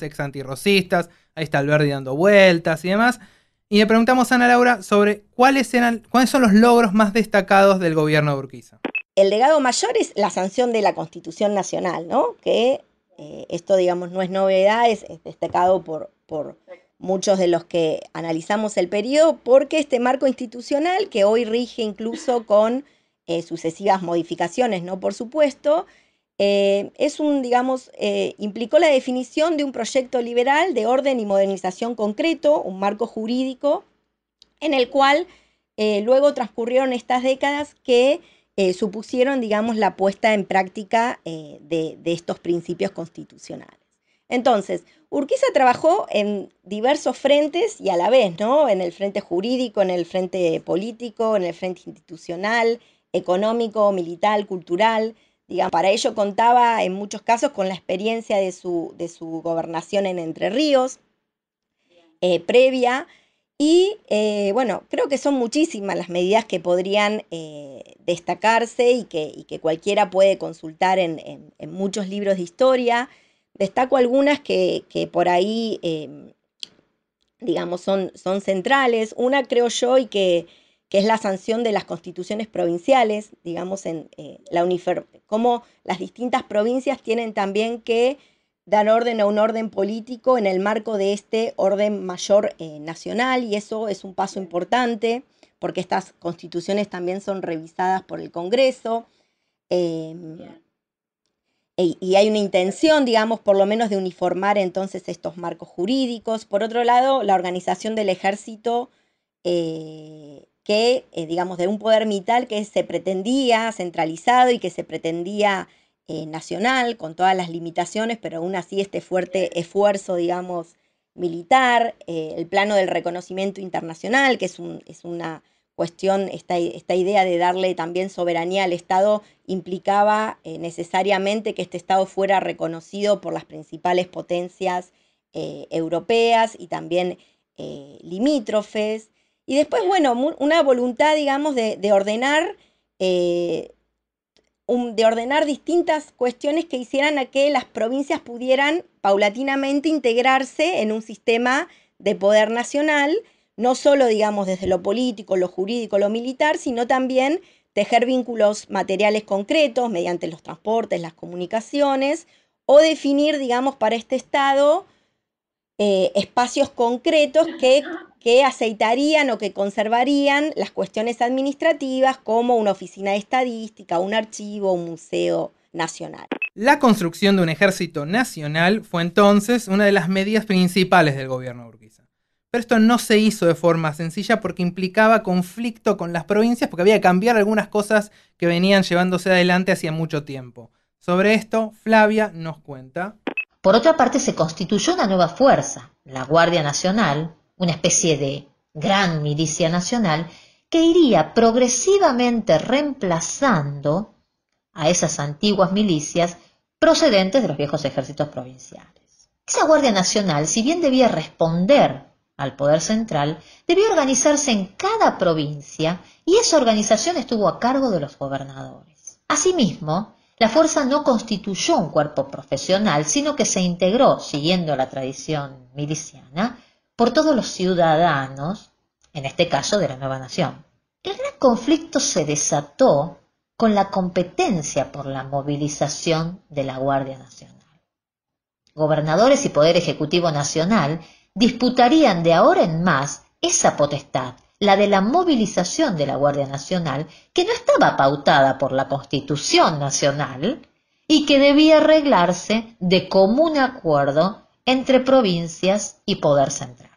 exantirrosistas, ahí está Alberti dando vueltas y demás. Y le preguntamos a Ana Laura sobre cuáles, eran, son los logros más destacados del gobierno de Urquiza. El legado mayor es la sanción de la Constitución Nacional, ¿no? Que eh, esto, digamos, no es novedad, es, destacado por, por muchos de los que analizamos el periodo, porque este marco institucional que hoy rige incluso con eh, sucesivas modificaciones, ¿no? Por supuesto, eh, es un, digamos, eh, implicó la definición de un proyecto liberal de orden y modernización concreto, un marco jurídico, en el cual luego transcurrieron estas décadas que supusieron, digamos, la puesta en práctica de, de estos principios constitucionales. Entonces, Urquiza trabajó en diversos frentes y a la vez, ¿no? En el frente jurídico, en el frente político, en el frente institucional, económico, militar, cultural. Digamos, para ello contaba en muchos casos con la experiencia de su, de su gobernación en Entre Ríos eh, previa. Y eh, bueno, creo que son muchísimas las medidas que podrían eh, destacarse y que, cualquiera puede consultar en, muchos libros de historia. Destaco algunas que, por ahí, digamos, son, son centrales. Una creo yo y que, que es la sanción de las constituciones provinciales, digamos, en eh, la cómo las distintas provincias tienen también que dar orden a un orden político en el marco de este orden mayor eh, nacional y eso es un paso importante porque estas constituciones también son revisadas por el Congreso em, e, y, hay una intención, digamos, por lo menos de uniformar entonces estos marcos jurídicos. Por otro lado, la organización del ejército eh, que, eh, digamos, de un poder militar que se pretendía centralizado y que se pretendía eh, nacional, con todas las limitaciones, pero aún así este fuerte esfuerzo, digamos, militar, eh, el plano del reconocimiento internacional, que es, una cuestión, esta, idea de darle también soberanía al Estado implicaba necesariamente que este Estado fuera reconocido por las principales potencias europeas y también limítrofes. Y después, bueno, una voluntad, digamos, de, ordenar. Eh, de ordenar distintas cuestiones que hicieran a que las provincias pudieran paulatinamente integrarse en un sistema de poder nacional, no solo, digamos, desde lo político, lo jurídico, lo militar, sino también tejer vínculos materiales concretos mediante los transportes, las comunicaciones, o definir, digamos, para este Estado eh, espacios concretos que que aceitarían o que conservarían las cuestiones administrativas como una oficina de estadística, un archivo, un museo nacional. La construcción de un ejército nacional fue entonces una de las medidas principales del gobierno burguesa. Pero esto no se hizo de forma sencilla porque implicaba conflicto con las provincias porque había que cambiar algunas cosas que venían llevándose adelante hacía mucho tiempo. Sobre esto, Flavia nos cuenta. Por otra parte, se constituyó una nueva fuerza, la Guardia Nacional, una especie de gran milicia nacional que iría progresivamente reemplazando a esas antiguas milicias procedentes de los viejos ejércitos provinciales. Esa Guardia Nacional, si bien debía responder al poder central, debía organizarse en cada provincia y esa organización estuvo a cargo de los gobernadores. Asimismo, la fuerza no constituyó un cuerpo profesional, sino que se integró, siguiendo la tradición miliciana, por todos los ciudadanos, en este caso de la nueva nación. El gran conflicto se desató con la competencia por la movilización de la Guardia Nacional. Gobernadores y Poder Ejecutivo Nacional disputarían de ahora en más esa potestad, la de la movilización de la Guardia Nacional, que no estaba pautada por la Constitución Nacional y que debía arreglarse de común acuerdo entre provincias y Poder Central.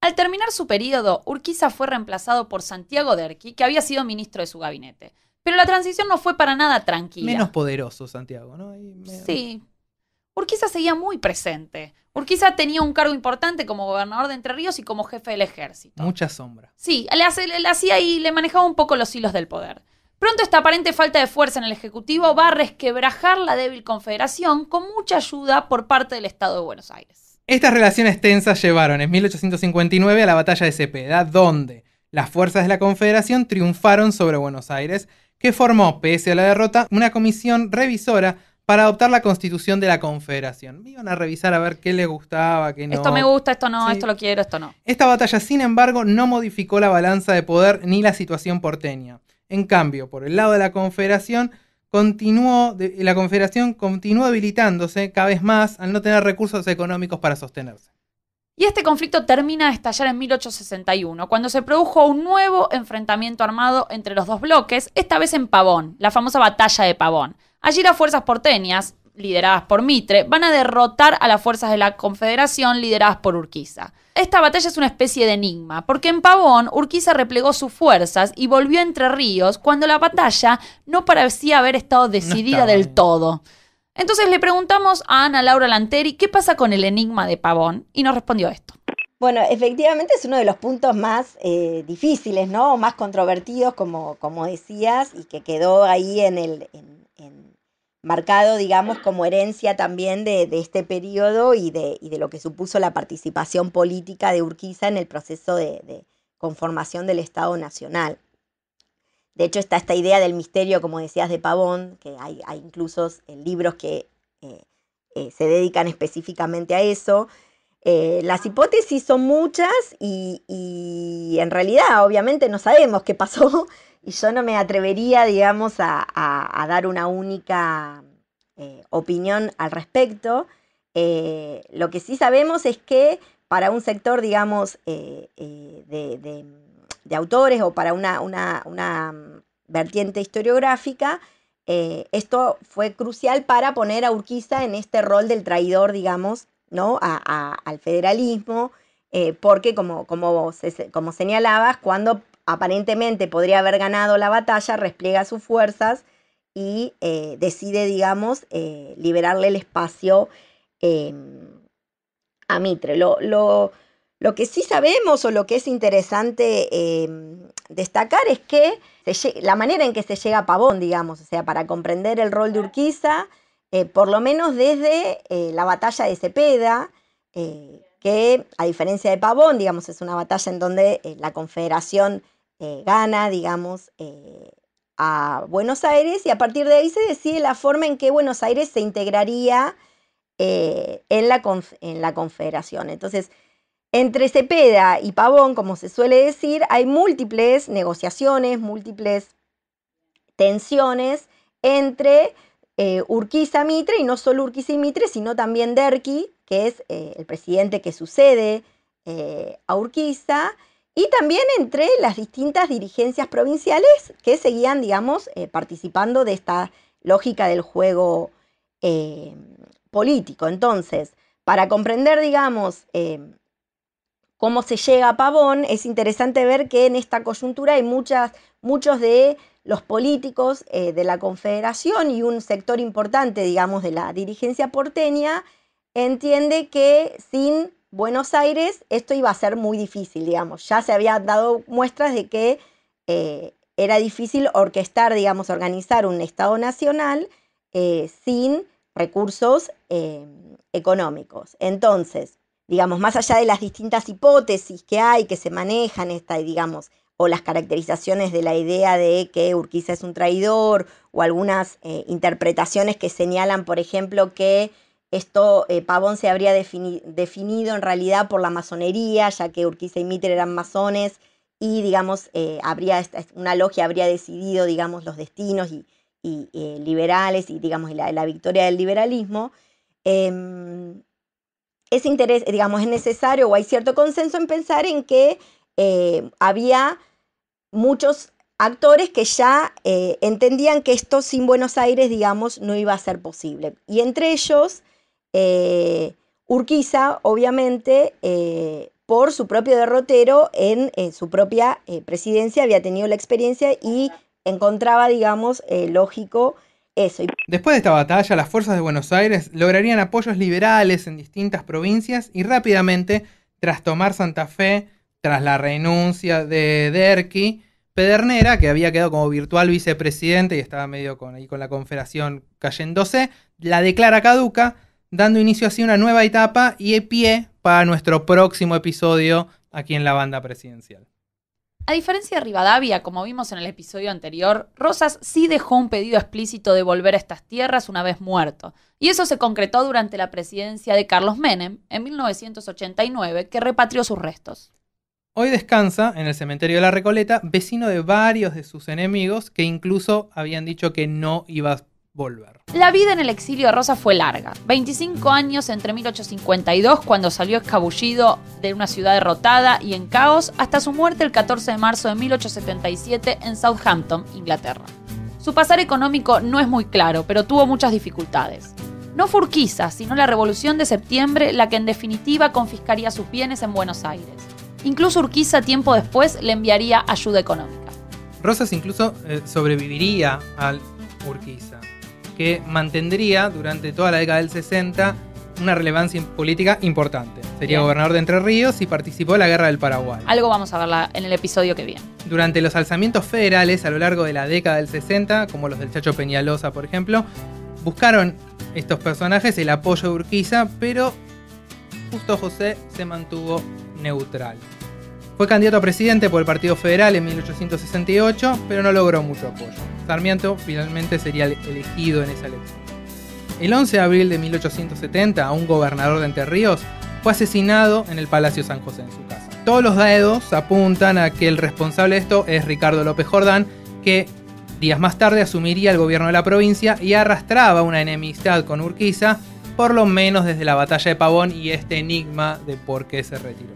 Al terminar su periodo, Urquiza fue reemplazado por Santiago Derqui, que había sido ministro de su gabinete. Pero la transición no fue para nada tranquila. Menos poderoso Santiago, ¿no? Sí. Urquiza seguía muy presente. Urquiza tenía un cargo importante como gobernador de Entre Ríos y como jefe del ejército. Mucha sombra. Sí, le hacía y le manejaba un poco los hilos del poder. Pronto esta aparente falta de fuerza en el Ejecutivo va a resquebrajar la débil confederación con mucha ayuda por parte del Estado de Buenos Aires. Estas relaciones tensas llevaron en 1859 a la batalla de Cepeda, donde las fuerzas de la Confederación triunfaron sobre Buenos Aires, que formó, pese a la derrota, una comisión revisora para adoptar la constitución de la Confederación. Me iban a revisar a ver qué le gustaba, qué no. Esto me gusta, esto no, esto lo quiero, esto no. Esta batalla, sin embargo, no modificó la balanza de poder ni la situación porteña. En cambio, por el lado de la Confederación, continuó, la Confederación continuó habilitándose cada vez más al no tener recursos económicos para sostenerse. Y este conflicto termina de estallar en 1861, cuando se produjo un nuevo enfrentamiento armado entre los dos bloques, esta vez en Pavón, la famosa batalla de Pavón. Allí las fuerzas porteñas, lideradas por Mitre, van a derrotar a las fuerzas de la Confederación lideradas por Urquiza. Esta batalla es una especie de enigma, porque en Pavón Urquiza replegó sus fuerzas y volvió a Entre Ríos cuando la batalla no parecía haber estado decidida del todo. Entonces le preguntamos a Ana Laura Lanteri qué pasa con el enigma de Pavón y nos respondió esto. Bueno, efectivamente es uno de los puntos más eh, difíciles, ¿no? Más controvertidos, como, como decías, y que quedó ahí en el, marcado, digamos, como herencia también de, este periodo y de, lo que supuso la participación política de Urquiza en el proceso de, conformación del Estado Nacional. De hecho, está esta idea del misterio, como decías, de Pavón, que hay, incluso libros que eh, eh, se dedican específicamente a eso. Eh, las hipótesis son muchas y, y, en realidad, obviamente, no sabemos qué pasó y yo no me atrevería, digamos, a, dar una única eh, opinión al respecto. Eh, lo que sí sabemos es que para un sector, digamos, eh, de, autores o para una, una, vertiente historiográfica, esto fue crucial para poner a Urquiza en este rol del traidor, digamos, ¿no? al federalismo, porque como, como, como señalabas, cuando aparentemente podría haber ganado la batalla, respliega sus fuerzas y eh, decide, digamos, eh, liberarle el espacio em, a Mitre. Lo, lo, que sí sabemos o lo que es interesante em, destacar es que la manera en que se llega a Pavón, digamos, o sea, para comprender el rol de Urquiza, eh, por lo menos desde la batalla de Cepeda, que a diferencia de Pavón, digamos, es una batalla en donde la Confederación eh, gana, digamos, eh, a Buenos Aires y a partir de ahí se decide la forma en que Buenos Aires se integraría eh, en, la en la confederación. Entonces, entre Cepeda y Pavón, como se suele decir, hay múltiples negociaciones, múltiples tensiones entre Urquiza Mitre, y no solo Urquiza Mitre, sino también Derqui, que es el presidente que sucede a Urquiza, y también entre las distintas dirigencias provinciales que seguían, digamos, eh, participando de esta lógica del juego eh, político. Entonces, para comprender, digamos, eh, cómo se llega a Pavón, es interesante ver que en esta coyuntura hay muchos de los políticos de la Confederación y un sector importante, digamos, de la dirigencia porteña, entiende que sin Buenos Aires esto iba a ser muy difícil, digamos. Ya se habían dado muestras de que eh, era difícil orquestar, digamos, organizar un Estado nacional eh, sin recursos eh, económicos. Entonces, digamos, más allá de las distintas hipótesis que hay, que se manejan, esta, digamos, o las caracterizaciones de la idea de que Urquiza es un traidor, o algunas interpretaciones que señalan, por ejemplo, que esto eh, Pavón se habría definido en realidad por la masonería, ya que Urquiza y Mitre eran masones y, digamos, eh, habría, una logia habría decidido, digamos, los destinos y, eh, liberales y, digamos, la, victoria del liberalismo. Em, ese interés, digamos, es necesario o hay cierto consenso en pensar en que había muchos actores que ya entendían que esto sin Buenos Aires, digamos, no iba a ser posible. Y entre ellos eh, Urquiza, obviamente, eh, por su propio derrotero en eh, su propia presidencia, había tenido la experiencia y encontraba, digamos, lógico eso. Después de esta batalla, las fuerzas de Buenos Aires lograrían apoyos liberales en distintas provincias y rápidamente, tras tomar Santa Fe, tras la renuncia de Derqui, Pedernera, que había quedado como virtual vicepresidente y estaba medio con, ahí con la confederación cayéndose, la declara caduca, dando inicio así a una nueva etapa y pie para nuestro próximo episodio aquí en la banda presidencial. A diferencia de Rivadavia, como vimos en el episodio anterior, Rosas sí dejó un pedido explícito de volver a estas tierras una vez muerto, y eso se concretó durante la presidencia de Carlos Menem en 1989, que repatrió sus restos. Hoy descansa en el cementerio de la Recoleta, vecino de varios de sus enemigos que incluso habían dicho que no iba a volver. La vida en el exilio de Rosa fue larga. 25 años entre 1852, cuando salió escabullido de una ciudad derrotada y en caos, hasta su muerte el 14 de marzo de 1877 en Southampton, Inglaterra. Su pasar económico no es muy claro, pero tuvo muchas dificultades. No fue Urquiza, sino la Revolución de Septiembre la que en definitiva confiscaría sus bienes en Buenos Aires. Incluso Urquiza tiempo después le enviaría ayuda económica. Rosas incluso eh, sobreviviría al Urquiza que mantendría durante toda la década del 60 una relevancia política importante. Sería gobernador de Entre Ríos y participó en la Guerra del Paraguay. Algo vamos a verla en el episodio que viene. Durante los alzamientos federales a lo largo de la década del 60, como los del Chacho Peñalosa, por ejemplo, buscaron estos personajes el apoyo de Urquiza, pero justo José se mantuvo neutral. Fue candidato a presidente por el Partido Federal en 1868, pero no logró mucho apoyo. Sarmiento finalmente sería elegido en esa elección. El 11 de abril de 1870, un gobernador de Entre Ríos fue asesinado en el Palacio San José en su casa. Todos los dedos apuntan a que el responsable de esto es Ricardo López Jordán, que días más tarde asumiría el gobierno de la provincia y arrastraba una enemistad con Urquiza, por lo menos desde la batalla de Pavón y este enigma de por qué se retiró.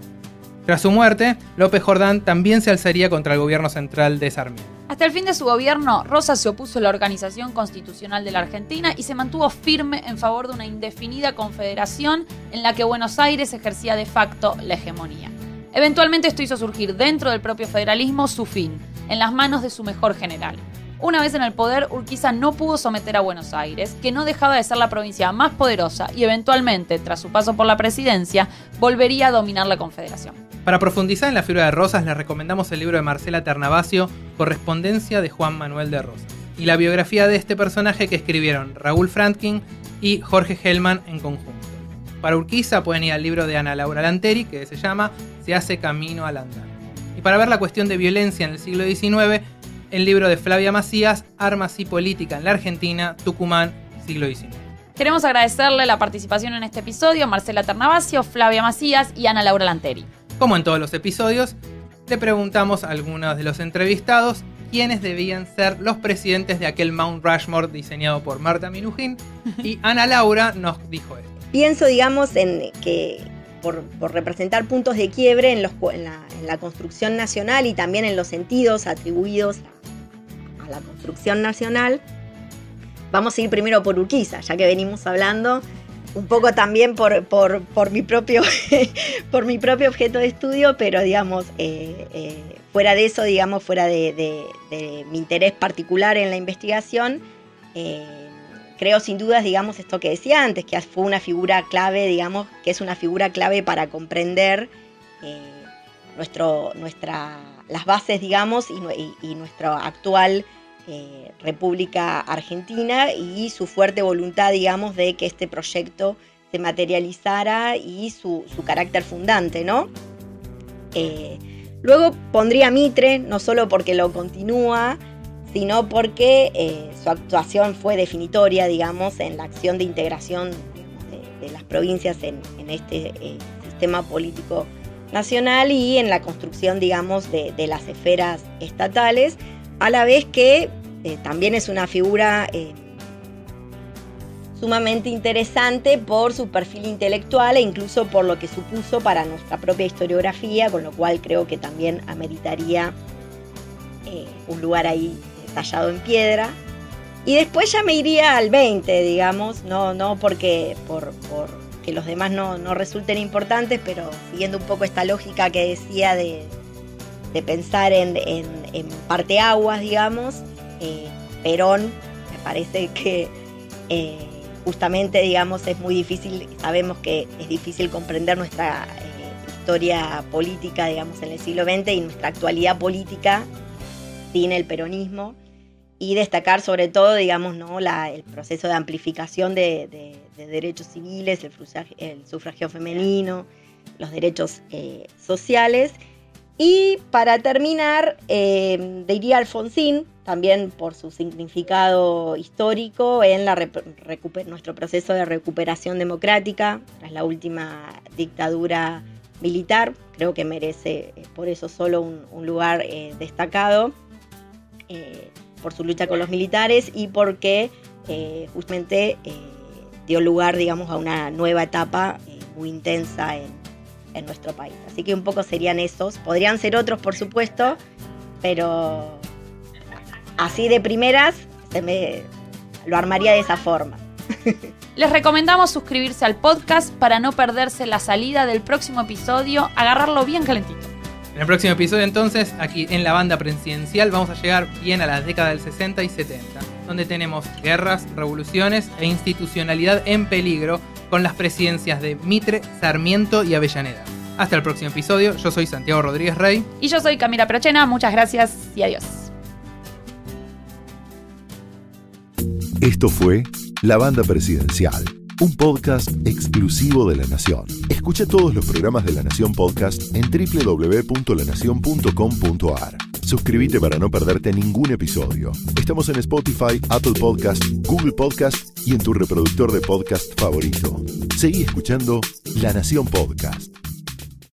Tras su muerte, López Jordán también se alzaría contra el gobierno central de Sarmiento. Hasta el fin de su gobierno, Rosa se opuso a la organización constitucional de la Argentina y se mantuvo firme en favor de una indefinida confederación en la que Buenos Aires ejercía de facto la hegemonía. Eventualmente esto hizo surgir dentro del propio federalismo su fin, en las manos de su mejor general. Una vez en el poder, Urquiza no pudo someter a Buenos Aires, que no dejaba de ser la provincia más poderosa y eventualmente, tras su paso por la presidencia, volvería a dominar la Confederación. Para profundizar en la figura de Rosas, les recomendamos el libro de Marcela Ternavasio, Correspondencia de Juan Manuel de Rosas, y la biografía de este personaje que escribieron Raúl Frankin y Jorge Hellman en conjunto. Para Urquiza pueden ir al libro de Ana Laura Lanteri, que se llama Se hace camino al andar. Y para ver la cuestión de violencia en el siglo XIX, el libro de Flavia Macías, Armas y Política en la Argentina, Tucumán, siglo XIX. Queremos agradecerle la participación en este episodio Marcela Ternavasio, Flavia Macías y Ana Laura Lanteri. Como en todos los episodios, le preguntamos a algunos de los entrevistados quiénes debían ser los presidentes de aquel Mount Rushmore diseñado por Marta Minujín y Ana Laura nos dijo esto. Pienso, digamos, en que por, representar puntos de quiebre en, en, la, construcción nacional y también en los sentidos atribuidos a, la construcción nacional. Vamos a ir primero por Urquiza, ya que venimos hablando un poco también por, mi, propio, por mi propio objeto de estudio, pero digamos, eh, eh, fuera de eso, digamos, fuera de, mi interés particular en la investigación, eh, creo sin dudas, digamos, esto que decía antes, que fue una figura clave, digamos, que es una figura clave para comprender eh, nuestro, nuestra, las bases, digamos, y, nuestra actual eh, República Argentina y su fuerte voluntad, digamos, de que este proyecto se materializara y su, carácter fundante, ¿no? Eh, luego pondría Mitre, no solo porque lo continúa, sino porque eh, su actuación fue definitoria, digamos, en la acción de integración de, las provincias en, este eh, sistema político nacional y en la construcción, digamos, de, las esferas estatales, a la vez que eh, también es una figura sumamente interesante por su perfil intelectual e incluso por lo que supuso para nuestra propia historiografía, con lo cual creo que también ameritaría un lugar ahí tallado en piedra. Y después ya me iría al 20, digamos, no, no porque por, los demás no, resulten importantes, pero siguiendo un poco esta lógica que decía de, pensar en, en, parteaguas, digamos, eh, Perón me parece que eh, justamente, digamos, es muy difícil, sabemos que es difícil comprender nuestra eh, historia política, digamos, en el siglo XX y nuestra actualidad política sin el peronismo y destacar sobre todo, digamos, ¿no? el proceso de amplificación de, derechos civiles, el sufragio, femenino, los derechos eh, sociales. Y para terminar, eh, diría Alfonsín, también por su significado histórico en nuestro proceso de recuperación democrática tras la última dictadura militar. Creo que merece eh, por eso solo un, lugar destacado por su lucha con los militares y porque eh, justamente eh, dio lugar, digamos, a una nueva etapa eh, muy intensa en, nuestro país. Así que un poco serían esos. Podrían ser otros, por supuesto, pero así de primeras se me lo armaría de esa forma. Les recomendamos suscribirse al podcast para no perderse la salida del próximo episodio, agarrarlo bien calentito. En el próximo episodio entonces, aquí en la banda presidencial, vamos a llegar bien a la década del 60 y 70, donde tenemos guerras, revoluciones e institucionalidad en peligro con las presidencias de Mitre, Sarmiento y Avellaneda. Hasta el próximo episodio, yo soy Santiago Rodríguez Rey. Y yo soy Camila Prochena, muchas gracias y adiós. Esto fue La Banda Presidencial un podcast exclusivo de La Nación. Escucha todos los programas de La Nación Podcast en www.lanacion.com.ar. Suscríbete para no perderte ningún episodio. Estamos en Spotify, Apple Podcast, Google Podcast y en tu reproductor de podcast favorito. Seguí escuchando La Nación Podcast.